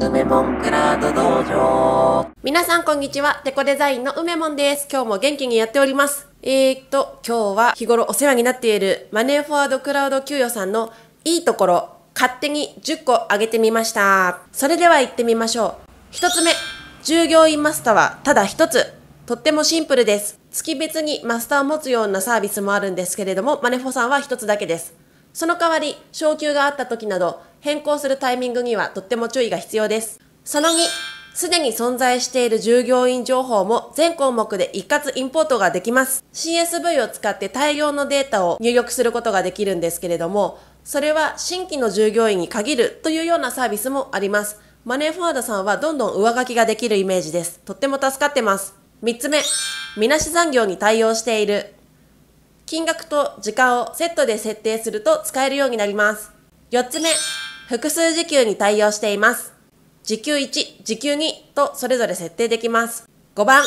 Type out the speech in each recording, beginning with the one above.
梅もんクラウド道場。皆さんこんにちは。デコデザインの梅もんです。今日も元気にやっております。えー、っと、今日は日頃お世話になっているマネーフォワードクラウド給与さんのいいところ、勝手に10個あげてみました。それでは行ってみましょう。1つ目、従業員マスターはただ1つ。とってもシンプルです。月別にマスターを持つようなサービスもあるんですけれども、マネフォさんは一つだけです。その代わり、昇給があった時など、変更するタイミングにはとっても注意が必要です。その2、すでに存在している従業員情報も全項目で一括インポートができます。CSV を使って大量のデータを入力することができるんですけれども、それは新規の従業員に限るというようなサービスもあります。マネーフォワードさんはどんどん上書きができるイメージです。とっても助かってます。3つ目、みなし残業に対応している。金額と時間をセットで設定すると使えるようになります。4つ目、複数時給に対応しています。時給1、時給2とそれぞれ設定できます。5番、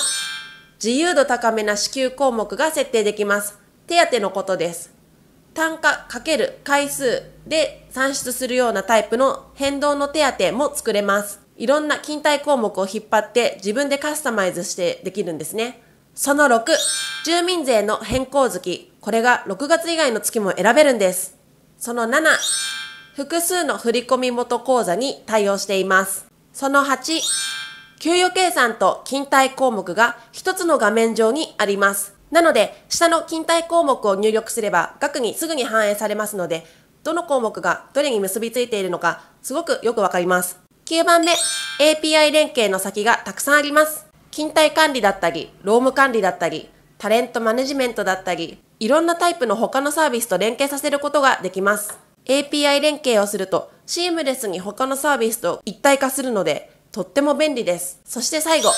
自由度高めな支給項目が設定できます。手当のことです。単価×回数で算出するようなタイプの変動の手当も作れます。いろんな勤怠項目を引っ張って自分でカスタマイズしてできるんですね。その6、住民税の変更月。これが6月以外の月も選べるんです。その7、複数の振込元口座に対応しています。その8、給与計算と勤怠項目が1つの画面上にあります。なので、下の勤怠項目を入力すれば額にすぐに反映されますので、どの項目がどれに結びついているのか、すごくよくわかります。9番目、API 連携の先がたくさんあります。勤怠管理だったり、労務管理だったり、タレントマネジメントだったり、いろんなタイプの他のサービスと連携させることができます。API 連携をするとシームレスに他のサービスと一体化するのでとっても便利です。そして最後、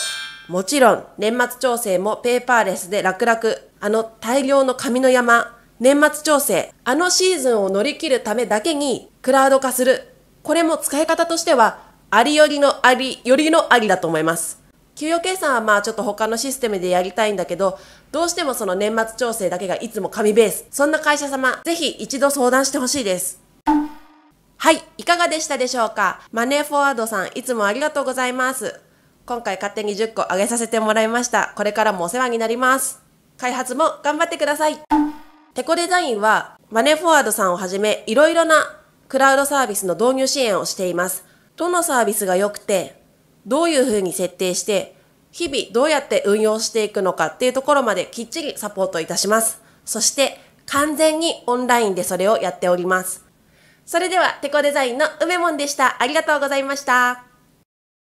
もちろん年末調整もペーパーレスで楽々。あの大量の紙の山、年末調整、あのシーズンを乗り切るためだけにクラウド化する。これも使い方としてはありよりのありよりのありだと思います。給与計算はまあちょっと他のシステムでやりたいんだけど、どうしてもその年末調整だけがいつも紙ベース。そんな会社様、ぜひ一度相談してほしいです。はい、いかがでしたでしょうかマネーフォワードさん、いつもありがとうございます。今回勝手に10個あげさせてもらいました。これからもお世話になります。開発も頑張ってください。テコデザインは、マネーフォワードさんをはじめ、いろいろなクラウドサービスの導入支援をしています。どのサービスが良くて、どういうふうに設定して、日々どうやって運用していくのかっていうところまできっちりサポートいたします。そして完全にオンラインでそれをやっております。それでは、テコデザインの梅門でした。ありがとうございました。